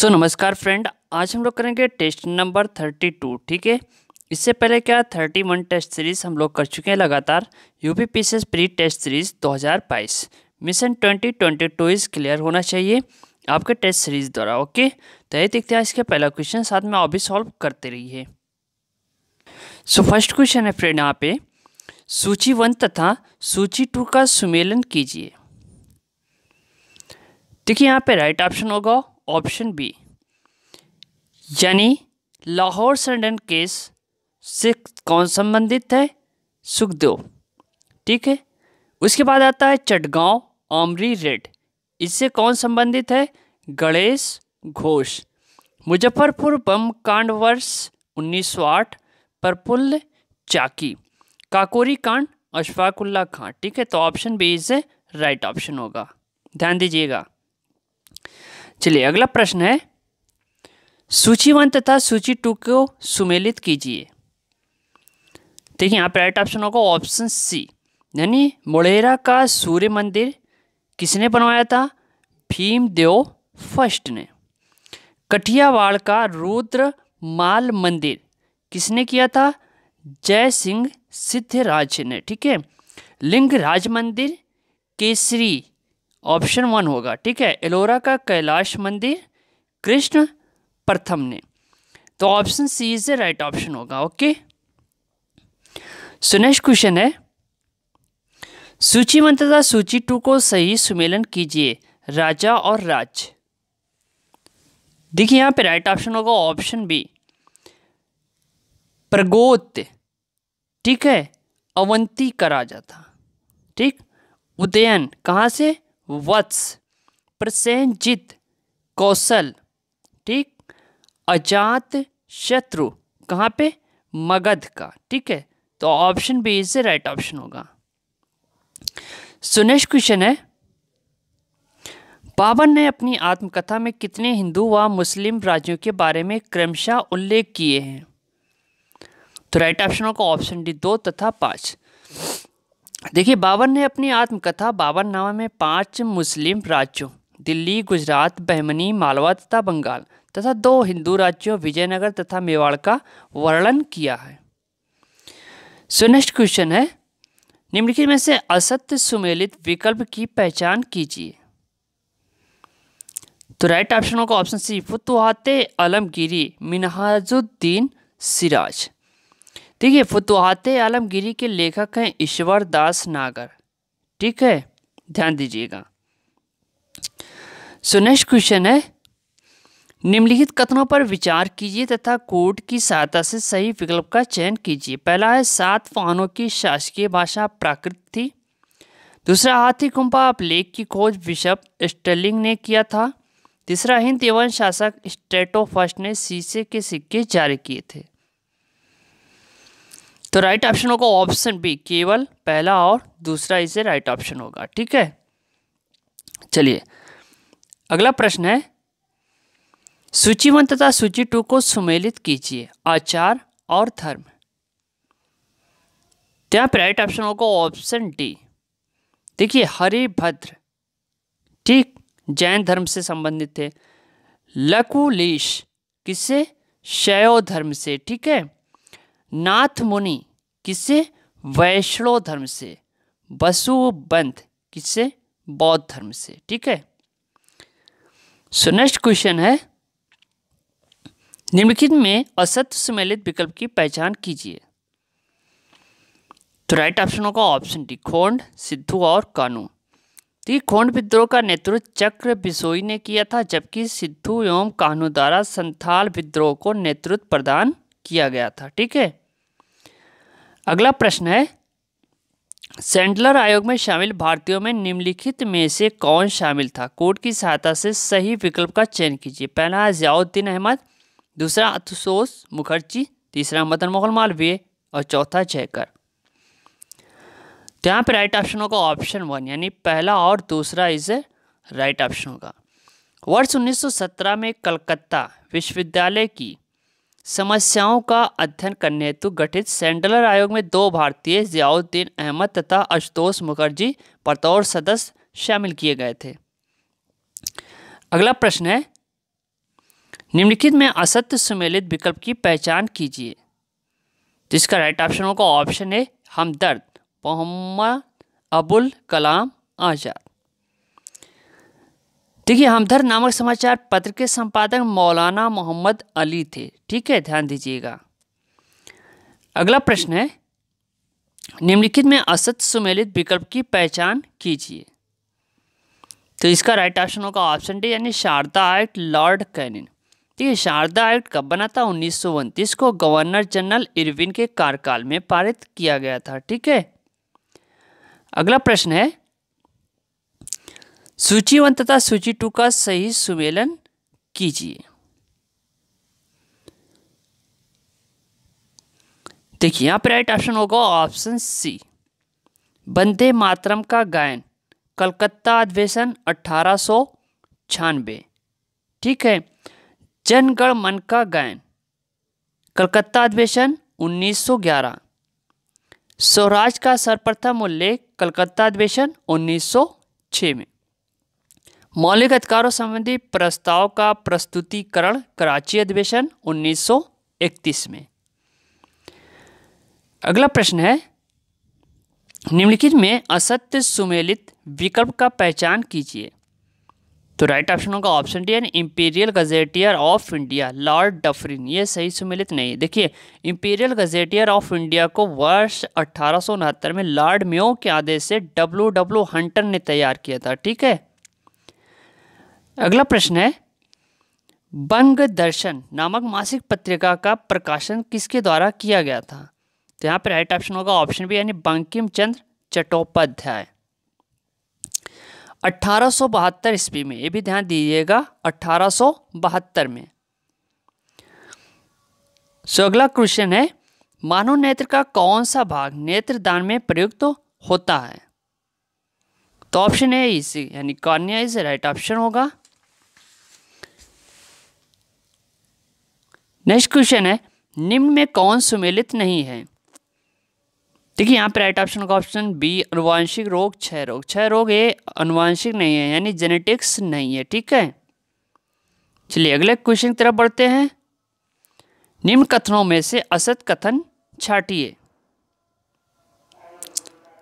सो so, नमस्कार friend आज हम लोग करेंगे टेस्ट नंबर थर्टी टू ठीक है इससे पहले क्या थर्टी वन टेस्ट सीरीज़ हम लोग कर चुके हैं लगातार U P P pre test series दो हज़ार बाईस mission twenty twenty two is clear होना चाहिए आपके टेस्ट सीरीज़ द्वारा ओके तो यही देखते हैं इसके पहला क्वेश्चन साथ में आप भी सॉल्व करते रहिए सो फर्स्ट क्वेश्चन है फ्रेंड यहाँ पे सूची वन तथा सूची टू का सुमेलन कीजिए देखिए यहाँ पे राइट ऑप्शन होगा ऑप्शन बी यानी लाहौर सरेंडर केस से कौन संबंधित है सुखदेव ठीक है उसके बाद आता है चटगांव आमरी रेड इससे कौन संबंधित है गणेश घोष मुजफ्फरपुर बम कांड वर्ष आठ प्रफुल्ल चाकी काकोरी कांड अशफाकुल्ला खां ठीक है तो option B is right option होगा ध्यान दीजिएगा चलिए अगला प्रश्न है सूची वन तथा सूची टू को सुमेलित कीजिए देखिए यहाँ पर राइट ऑप्शन होगा ऑप्शन सी यानी मोड़ेरा का सूर्य मंदिर किसने बनवाया था भीम देव फर्स्ट ने कठियावाड़ का रुद्र माल मंदिर किसने किया था जय सिंह सिद्ध राज ने ठीक है लिंग राज मंदिर केसरी ऑप्शन वन होगा ठीक है एलोरा का कैलाश मंदिर कृष्ण प्रथम ने तो option C is the right option होगा ओके सो नेक्स्ट क्वेश्चन है सूची वन तथा सूची टू को सही सुमेलन कीजिए राजा और राज देखिए यहां पे राइट ऑप्शन होगा ऑप्शन बी प्रगोत ठीक है अवंती का राजा था ठीक उदयन कहां से वत्स प्रसेंजित कौशल ठीक अजात शत्रु कहाँ पे मगध का ठीक है तो option B is right option होगा सुनेश क्वेश्चन है बाबर ने अपनी आत्मकथा में कितने हिंदू व मुस्लिम राज्यों के बारे में क्रमशः उल्लेख किए हैं तो राइट ऑप्शन होगा ऑप्शन डी दो तथा पांच देखिए बाबर ने अपनी आत्मकथा बाबरनामा में पांच मुस्लिम राज्यों दिल्ली गुजरात बहमनी मालवा तथा बंगाल तथा दो हिंदू राज्यों विजयनगर तथा मेवाड़ का वर्णन किया है सो नेक्स्ट क्वेश्चन है निम्नलिखित में से असत्य सुमेलित विकल्प की पहचान कीजिए तो राइट ऑप्शन होगा ऑप्शन सी फुतुहाते आलमगिरी मिनहाजुद्दीन सिराज ठीक है फतवाहत आलमगिरी के लेखक हैं ईश्वर दास नागर ठीक है ध्यान दीजिएगा सो नेक्स्ट क्वेश्चन है निम्नलिखित कथनों पर विचार कीजिए तथा कोर्ट की सहायता से सही विकल्प का चयन कीजिए पहला है सात वाहनों की शासकीय भाषा प्राकृत थी दूसरा हाथी कुंपा लेख की खोज बिशप स्टर्लिंग ने किया था तीसरा हिंद एवं शासक स्टेटो फर्स्ट ने शीशे के सिक्के जारी किए थे तो राइट ऑप्शन होगा ऑप्शन बी केवल पहला और दूसरा इसे राइट ऑप्शन होगा ठीक है चलिए अगला प्रश्न है सूची वन तथा सूची टू को सुमेलित कीजिए आचार और धर्म तो यहाँ पर राइट ऑप्शन होगा ऑप्शन डी देखिए हरिभद्र ठीक जैन धर्म से संबंधित थे लकुलीश किसे शैव धर्म से ठीक है नाथ मुनि किससे वैष्णव धर्म से बसु बंध किससे बौद्ध धर्म से ठीक है सो नेक्स्ट क्वेश्चन है निम्नलिखित में असत्य सम्मिलित विकल्प की पहचान कीजिए तो राइट ऑप्शन होगा ऑप्शन डी खोंड सिद्धू और कानू तो ये खोंड विद्रोह का नेतृत्व चक्र बिसोई ने किया था जबकि सिद्धू एवं कानू द्वारा संथाल विद्रोह को नेतृत्व प्रदान किया गया था ठीक है अगला प्रश्न है सेंडलर आयोग में शामिल भारतीयों में निम्नलिखित में से कौन शामिल था कोर्ट की सहायता से सही विकल्प का चयन कीजिए पहला है जियाउद्दीन अहमद दूसरा अतुसोस मुखर्जी तीसरा मदन मोहन मालवीय और चौथा जयकर तो यहाँ पर राइट ऑप्शन होगा ऑप्शन वन यानी पहला और दूसरा इज राइट ऑप्शन होगा वर्ष 1917 में कलकत्ता विश्वविद्यालय की समस्याओं का अध्ययन करने हेतु गठित सेंडलर आयोग में दो भारतीय जियाउद्दीन अहमद तथा आशुतोष मुखर्जी बतौर सदस्य शामिल किए गए थे अगला प्रश्न है निम्नलिखित में असत्य सुमेलित विकल्प की पहचान कीजिए जिसका राइट ऑप्शन होगा ऑप्शन ए हमदर्द मोहम्मद अबुल कलाम आज़ाद देखिए हमदर्द नामक समाचार पत्र के संपादक मौलाना मोहम्मद अली थे ठीक है ध्यान दीजिएगा अगला प्रश्न है निम्नलिखित में असत सुमेलित विकल्प की पहचान कीजिए तो इसका राइट ऑप्शन होगा ऑप्शन डी यानी शारदा एक्ट लॉर्ड कैनिन ठीक है शारदा एक्ट कब बना था उन्नीस को गवर्नर जनरल इरविन के कार्यकाल में पारित किया गया था ठीक है अगला प्रश्न है सूची वन तथा सूची टू का सही सुमेलन कीजिए देखिए यहाँ पर राइट ऑप्शन होगा ऑप्शन सी वंदे मातरम का गायन कलकत्ता अधिवेशन अठारह सौ छानबे ठीक है जनगण मन का गायन कलकत्ता अधिवेशन 1911 स्वराज का सर्वप्रथम उल्लेख कलकत्ता अधिवेशन 1906 में मौलिक अधिकारों संबंधी प्रस्ताव का प्रस्तुतिकरण कराची अधिवेशन 1931 में अगला प्रश्न है निम्नलिखित में असत्य सुमेलित विकल्प का पहचान कीजिए तो राइट ऑप्शन होगा ऑप्शन डी यानी imperial gazetteer of India lord Dufferin ये सही सुमेलित नहीं है देखिए इम्पीरियल गजेटियर ऑफ इंडिया को वर्ष अट्ठारह में लॉर्ड म्यो के आदेश से डब्ल्यू डब्ल्यू हंटर ने तैयार किया था ठीक है अगला प्रश्न है बंग दर्शन नामक मासिक पत्रिका का प्रकाशन किसके द्वारा किया गया था तो यहाँ पर राइट ऑप्शन होगा ऑप्शन बी यानी बंकिम चंद्र चट्टोपाध्याय 1872 ईस्वी में ये भी ध्यान दीजिएगा 1872 में सो अगला क्वेश्चन है मानव नेत्र का कौन सा भाग नेत्रदान में प्रयुक्त तो होता है तो ऑप्शन ए इसी यानी कॉर्निया इज राइट ऑप्शन होगा नेक्स्ट क्वेश्चन है निम्न में कौन सुमेलित नहीं है देखिए यहाँ पर राइट ऑप्शन का ऑप्शन बी अनुवांशिक रोग क्षय रोग क्षय रोग ये अनुवांशिक नहीं है यानी जेनेटिक्स नहीं है ठीक है चलिए अगले क्वेश्चन की तरफ बढ़ते हैं निम्न कथनों में से असत कथन छाटिए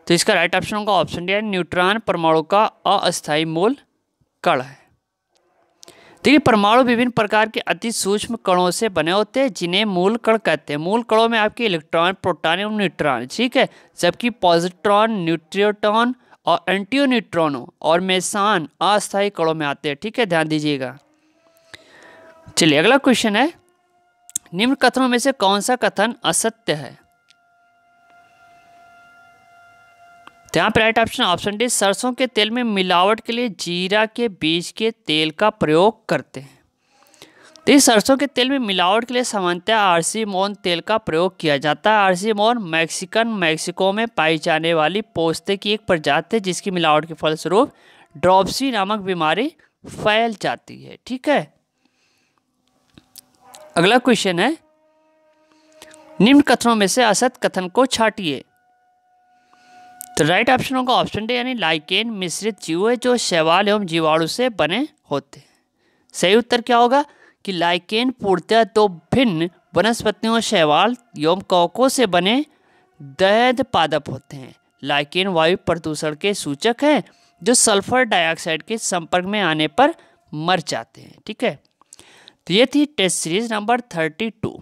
तो इसका राइट ऑप्शन का ऑप्शन डी न्यूट्रॉन परमाणु का अस्थायी मूल कड़ है देखिए परमाणु विभिन्न प्रकार के अति सूक्ष्म कणों से बने होते हैं जिन्हें मूल कण कहते हैं मूल कणों में आपके इलेक्ट्रॉन प्रोटॉन एवं न्यूट्रॉन ठीक है जबकि पॉजिट्रॉन न्यूट्रियोटॉन और एंटीन्यूट्रॉनों न्यूट्रॉनों और मेसान अस्थायी कणों में आते हैं ठीक है ध्यान दीजिएगा चलिए अगला क्वेश्चन है निम्न कथनों में से कौन सा कथन असत्य है यहाँ पर राइट ऑप्शन ऑप्शन डी सरसों के तेल में मिलावट के लिए जीरा के बीज के तेल का प्रयोग करते हैं तो सरसों के तेल में मिलावट के लिए सामान्यतः आरसी मोन तेल का प्रयोग किया जाता है आरसी मोन मैक्सिकन मैक्सिको में पाई जाने वाली पोस्ते की एक प्रजाति है जिसकी मिलावट के फलस्वरूप ड्रॉपसी नामक बीमारी फैल जाती है ठीक है अगला क्वेश्चन है निम्न कथनों में से असत कथन को छाटिए तो राइट ऑप्शन होगा ऑप्शन डे यानी लाइकेन मिश्रित जीव है जो शैवाल एवं जीवाणु से बने होते हैं सही उत्तर क्या होगा कि लाइकेन पूर्णतः दो भिन्न वनस्पतियों शैवाल एवं कौकों से बने दैध पादप होते हैं लाइकेन वायु प्रदूषण के सूचक हैं जो सल्फर डाइऑक्साइड के संपर्क में आने पर मर जाते हैं ठीक है तो ये थी test series number thirty two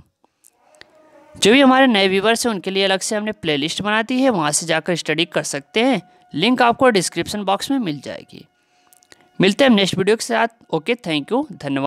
जो भी हमारे नए व्यूवर्स हैं उनके लिए अलग से हमने प्लेलिस्ट बना दी है वहाँ से जाकर स्टडी कर सकते हैं लिंक आपको डिस्क्रिप्शन बॉक्स में मिल जाएगी मिलते हैं नेक्स्ट वीडियो के साथ ओके थैंक यू धन्यवाद